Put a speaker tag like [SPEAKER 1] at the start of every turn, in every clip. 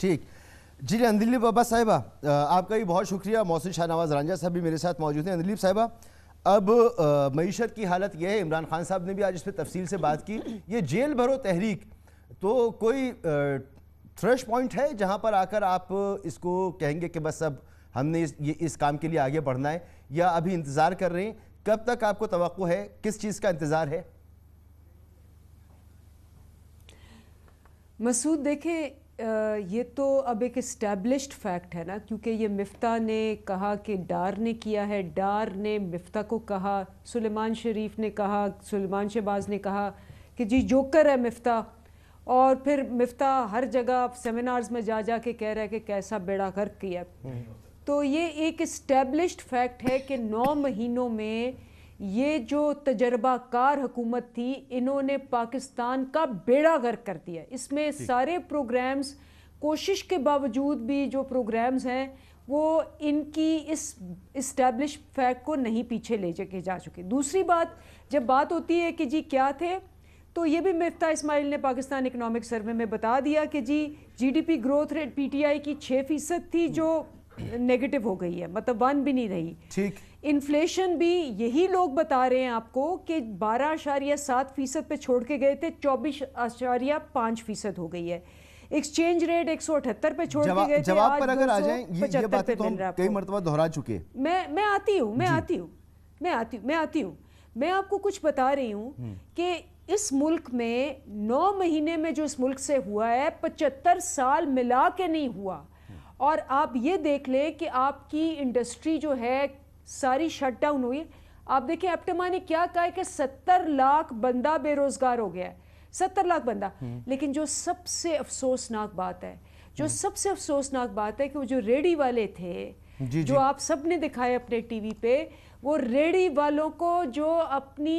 [SPEAKER 1] ठीक जी अनदिलीप बाबा साहिबा आपका भी बहुत शुक्रिया मौसम शाहनवाज रांझा साहब भी मेरे साथ मौजूद हैं अनदिलीप साहिबा अब मीशत की हालत यह है इमरान खान साहब ने भी आज इस पर तफसील से बात की ये जेल भरो तहरीक तो कोई थ्रेश पॉइंट है जहाँ पर आकर आप इसको कहेंगे कि बस अब हमने इस, ये इस काम के लिए आगे बढ़ना है या अभी इंतज़ार कर रहे हैं कब तक आपको तो है किस चीज़ का इंतज़ार है
[SPEAKER 2] मसूद देखें ये तो अब एक इस्टेब्लिश्ड फैक्ट है ना क्योंकि ये मिफ्ता ने कहा कि डार ने किया है डार ने मिफ्ता को कहा सुलेमान शरीफ ने कहा सुलेमान शहबाज ने कहा कि जी जोकर है मिफ्ता और फिर मिफ्ता हर जगह सेमिनार्स में जा जा के कह रहा है कि कैसा बेड़ा गर्क किया हम्म। तो ये एक इस्टेब्लिश्ड फैक्ट है कि नौ महीनों में ये जो तजर्बाकार हुकूमत थी इन्होंने पाकिस्तान का बेड़ा गर्क कर दिया इसमें सारे प्रोग्राम्स कोशिश के बावजूद भी जो प्रोग्राम्स हैं वो इनकी इस इस्टेब्लिश फैक्ट को नहीं पीछे ले जाके जा चुके दूसरी बात जब बात होती है कि जी क्या थे तो ये भी मफ्ता इसमाइल ने पाकिस्तान इकनॉमिक सर्वे में बता दिया कि G GDP growth rate PTI की छः फ़ीसद थी जो नेगेटिव हो गई है मतलब वन भी नहीं रही ठीक इन्फ्लेशन भी यही लोग बता रहे हैं आपको कि बारह आशारिया सात फीसद पे छोड़ के गए थे चौबीस आशारिया पाँच फीसद हो गई है एक्सचेंज रेट एक सौ अठहत्तर पे छोड़ के गए जवाब पर अगर आ जाएं ये, ये बातें तो
[SPEAKER 1] कई मरतबा दोहरा चुके
[SPEAKER 2] मैं मैं आती हूँ मैं आती हूँ मैं आती हूँ मैं आती हूँ मैं आपको कुछ बता रही हूँ हम्म। कि इस मुल्क में नौ महीने में जो इस मुल्क से हुआ है पचहत्तर साल मिला के नहीं हुआ और आप ये देख लें कि आपकी इंडस्ट्री जो है सारी शट डाउन हुई आप देखें अपटमा ने क्या कहा है कि सत्तर लाख बंदा बेरोजगार हो गया है सत्तर लाख बंदा हम्म। लेकिन जो सबसे अफसोसनाक बात है जो हम्म। सबसे अफसोसनाक बात है कि वो जो रेडी वाले थे जी, जो जी. आप सबने दिखाए अपने टीवी पे वो रेडी वालों को जो अपनी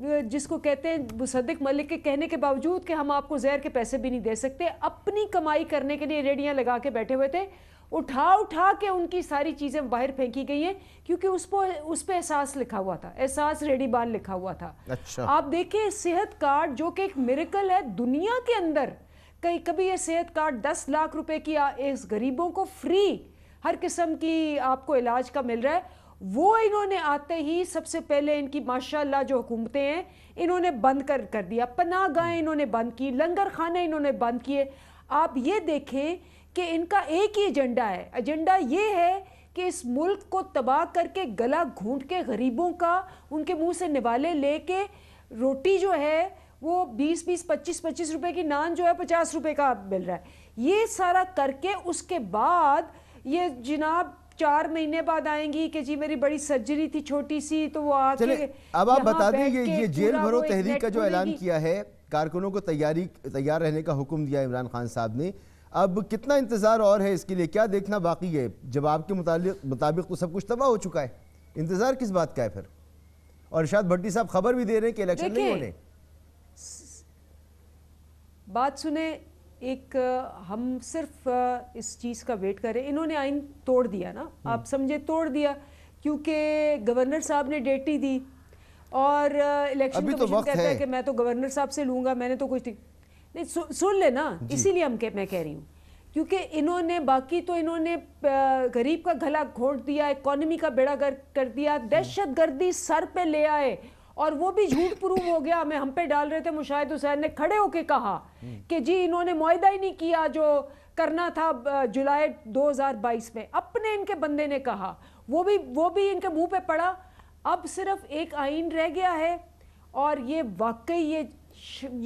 [SPEAKER 2] जिसको कहते हैं मुसद्दिक मलिक के कहने के बावजूद कि हम आपको जहर के पैसे भी नहीं दे सकते अपनी कमाई करने के लिए रेडियाँ लगा के बैठे हुए थे उठा उठा के उनकी सारी चीज़ें बाहर फेंकी गई हैं क्योंकि उस पर उस पर एहसास लिखा हुआ था एहसास रेडीबान लिखा हुआ था अच्छा। आप देखिए सेहत कार्ड जो कि एक मेरिकल है दुनिया के अंदर कहीं कभी ये सेहत कार्ड दस लाख रुपए की इस गरीबों को फ्री हर किस्म की आपको इलाज का मिल रहा है वो इन्होंने आते ही सबसे पहले इनकी माशाल्लाह जो हुकूमतें हैं इन्होंने बंद कर कर दिया पनाह गाहें इन्होंने बंद की लंगर खाने इन्होंने बंद किए आप ये देखें कि इनका एक ही एजेंडा है एजेंडा ये है कि इस मुल्क को तबाह करके गला घूंट के गरीबों का उनके मुंह से निवाले लेके रोटी जो है वो बीस बीस पच्चीस पच्चीस रुपये की नान जो है पचास रुपये का मिल रहा है ये सारा करके उसके बाद ये जनाब चार महीने बाद आएंगी कि जी मेरी बड़ी सर्जरी थी छोटी सी तो वो आके अब आप बता दें ये जेल भरो तहरीक का जो ऐलान
[SPEAKER 1] किया है कारकुनों को तैयारी तैयार रहने का हुक्म दिया इमरान खान साहब ने अब कितना इंतज़ार और है इसके लिए क्या देखना बाकी है जब आपके मुताबिक तो सब कुछ तबाह हो चुका है इंतज़ार किस बात का है फिर और इर्शाद भट्टी साहब खबर भी दे रहे हैं कि इलेक्शन नहीं होने
[SPEAKER 2] बात सुने एक हम सिर्फ इस चीज़ का वेट कर रहे हैं इन्होंने आइन तोड़ दिया ना हम्म। आप समझे तोड़ दिया क्योंकि गवर्नर साहब ने डेट ही दी और इलेक्शन तो कमीशन कहता है।, है कि मैं तो गवर्नर साहब से लूंगा मैंने तो कुछ नहीं सु, सुन लेना इसीलिए हम कह मैं कह रही हूँ क्योंकि इन्होंने बाकी तो इन्होंने गरीब का गला घोट दिया इकोनॉमी का बेड़ा कर, कर दिया दहशत गर्दी सर पे ले आए और वो भी झूठ प्रूव हो गया हमें हम पे डाल रहे थे मुशाहिद हुसैन ने खड़े होके कहा कि जी इन्होंने माहा ही नहीं किया जो करना था जुलाई 2022 में अपने इनके बंदे ने कहा वो भी वो भी इनके मुंह पे पड़ा अब सिर्फ एक आइन रह गया है और ये वाकई ये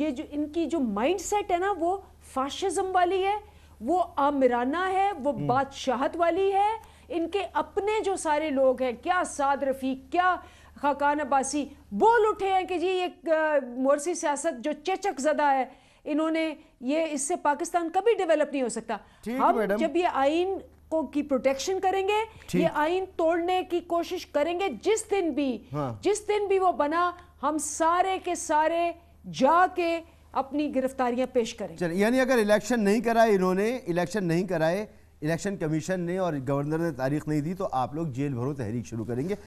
[SPEAKER 2] ये जो इनकी जो माइंडसेट है ना वो फाशिज्म वाली है वो आमिराना है वो हम्म। बादशाहत वाली है इनके अपने जो सारे लोग हैं क्या साद रफीक क्या खाकान अब्बासी बोल उठे हैं कि जी ये मोरसी सियासत जो चेचक जदा है इन्होंने ये इससे पाकिस्तान कभी डेवलप नहीं हो सकता हम जब ये आइन को की प्रोटेक्शन करेंगे ये आइन तोड़ने की कोशिश करेंगे जिस दिन भी हाँ। जिस दिन भी वो बना हम सारे के सारे जाके अपनी गिरफ्तारियां पेश करें
[SPEAKER 1] यानी अगर इलेक्शन नहीं कराए इन्होंने इलेक्शन नहीं कराए इलेक्शन कमीशन ने और गवर्नर ने तारीख नहीं दी तो आप लोग जेल भरो तहरीक शुरू करेंगे